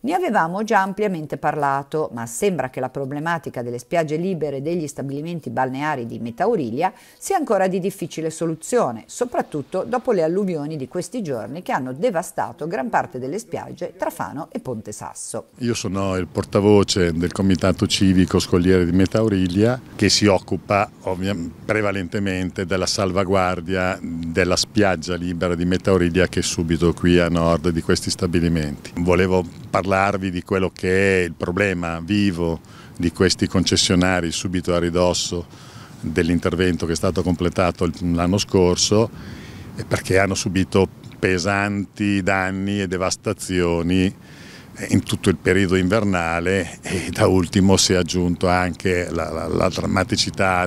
Ne avevamo già ampiamente parlato, ma sembra che la problematica delle spiagge libere degli stabilimenti balneari di Metaurilia sia ancora di difficile soluzione, soprattutto dopo le alluvioni di questi giorni che hanno devastato gran parte delle spiagge tra Fano e Ponte Sasso. Io sono il portavoce del Comitato Civico Scogliere di Metaurilia che si occupa prevalentemente della salvaguardia della spiaggia libera di Metaurilia che è subito qui a nord di questi stabilimenti. Volevo parlarvi di quello che è il problema vivo di questi concessionari subito a ridosso dell'intervento che è stato completato l'anno scorso eh, perché hanno subito pesanti danni e devastazioni eh, in tutto il periodo invernale e da ultimo si è aggiunto anche la, la, la drammaticità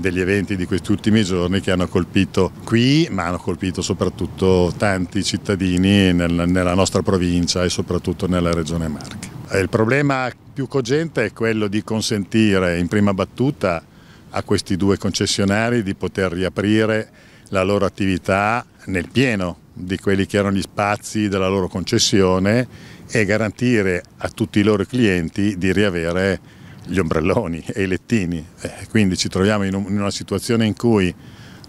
degli eventi di questi ultimi giorni che hanno colpito qui, ma hanno colpito soprattutto tanti cittadini nel, nella nostra provincia e soprattutto nella regione Marche. Il problema più cogente è quello di consentire in prima battuta a questi due concessionari di poter riaprire la loro attività nel pieno di quelli che erano gli spazi della loro concessione e garantire a tutti i loro clienti di riavere gli ombrelloni e i lettini, eh, quindi ci troviamo in, un, in una situazione in cui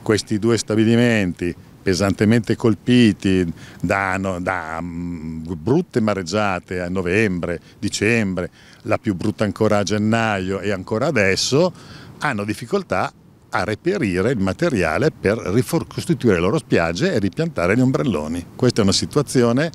questi due stabilimenti pesantemente colpiti da, no, da um, brutte mareggiate a novembre, dicembre, la più brutta ancora a gennaio e ancora adesso, hanno difficoltà a reperire il materiale per ricostituire le loro spiagge e ripiantare gli ombrelloni. Questa è una situazione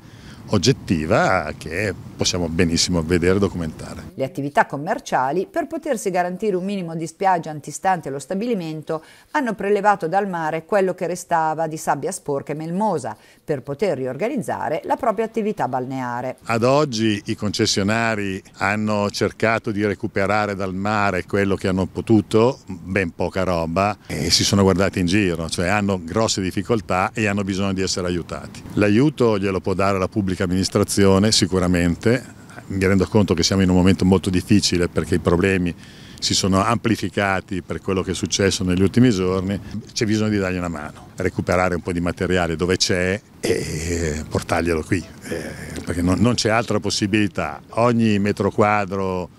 oggettiva che possiamo benissimo vedere e documentare. Le attività commerciali, per potersi garantire un minimo di spiaggia antistante allo stabilimento, hanno prelevato dal mare quello che restava di sabbia sporca e melmosa per poter riorganizzare la propria attività balneare. Ad oggi i concessionari hanno cercato di recuperare dal mare quello che hanno potuto, ben poca roba, e si sono guardati in giro, cioè hanno grosse difficoltà e hanno bisogno di essere aiutati. L'aiuto glielo può dare la pubblica amministrazione sicuramente importante, mi rendo conto che siamo in un momento molto difficile perché i problemi si sono amplificati per quello che è successo negli ultimi giorni, c'è bisogno di dargli una mano, recuperare un po' di materiale dove c'è e portarglielo qui, eh, perché non, c'è altra possibilità. Ogni metro quadro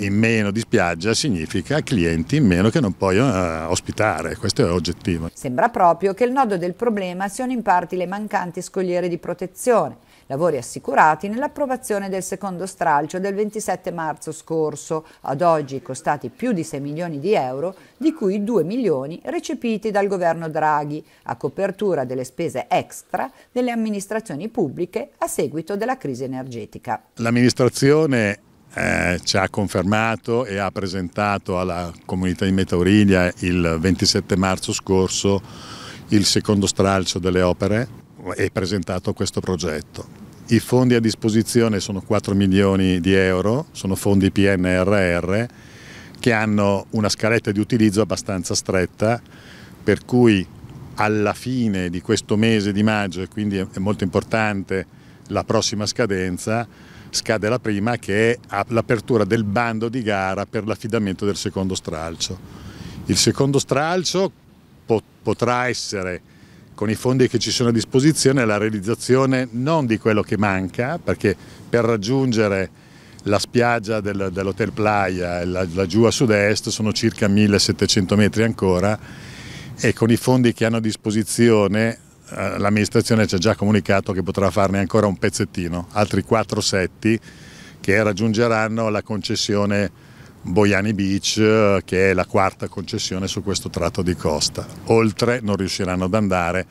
in meno di spiaggia significa clienti in meno che non puoi eh, ospitare, questo è oggettivo. Sembra proprio che il nodo del problema siano in parte le mancanti scogliere di protezione lavori assicurati nell'approvazione del secondo stralcio del 27 marzo scorso, ad oggi costati più di 6 milioni di euro, di cui 2 milioni recepiti dal governo Draghi a copertura delle spese extra delle amministrazioni pubbliche a seguito della crisi energetica. L'amministrazione eh, ci ha confermato e ha presentato alla comunità di Metaurilia il 27 marzo scorso il secondo stralcio delle opere è presentato questo progetto. I fondi a disposizione sono 4 milioni di euro, sono fondi PNRR che hanno una scaletta di utilizzo abbastanza stretta per cui alla fine di questo mese di maggio e quindi è molto importante la prossima scadenza scade la prima che è l'apertura del bando di gara per l'affidamento del secondo stralcio. Il secondo stralcio potrà essere con i fondi che ci sono a disposizione la realizzazione non di quello che manca, perché per raggiungere la spiaggia del, dell'Hotel Playa laggiù a sud-est sono circa 1700 metri ancora e con i fondi che hanno a disposizione eh, l'amministrazione ci ha già comunicato che potrà farne ancora un pezzettino, altri 4 setti che raggiungeranno la concessione Boiani Beach eh, che è la quarta concessione su questo tratto di costa. Oltre non riusciranno ad andare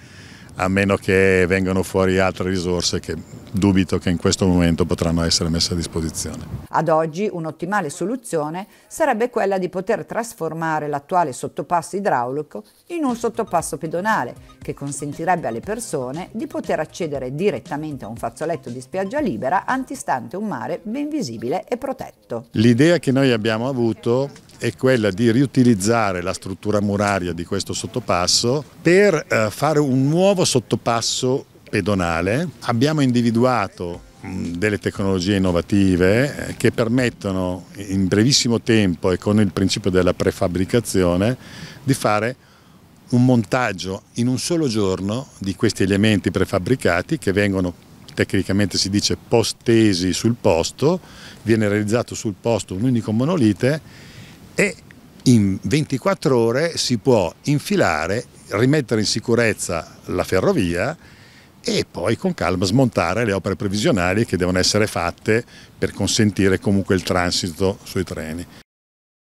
a meno che vengano fuori altre risorse che dubito che in questo momento potranno essere messe a disposizione. Ad oggi un'ottimale soluzione sarebbe quella di poter trasformare l'attuale sottopasso idraulico in un sottopasso pedonale che consentirebbe alle persone di poter accedere direttamente a un fazzoletto di spiaggia libera antistante un mare ben visibile e protetto. L'idea che noi abbiamo avuto è quella di riutilizzare la struttura muraria di questo sottopasso per eh, fare un nuovo sottopasso pedonale. Abbiamo individuato mm, delle tecnologie innovative eh, che permettono in brevissimo tempo e con il principio della prefabbricazione di fare un montaggio in un solo giorno di questi elementi prefabbricati che vengono tecnicamente si dice postesi sul posto, viene realizzato sul posto un unico monolite e in 24 ore si può infilare, rimettere in sicurezza la ferrovia e poi con calma smontare le opere previsionali che devono essere fatte per consentire comunque il transito sui treni.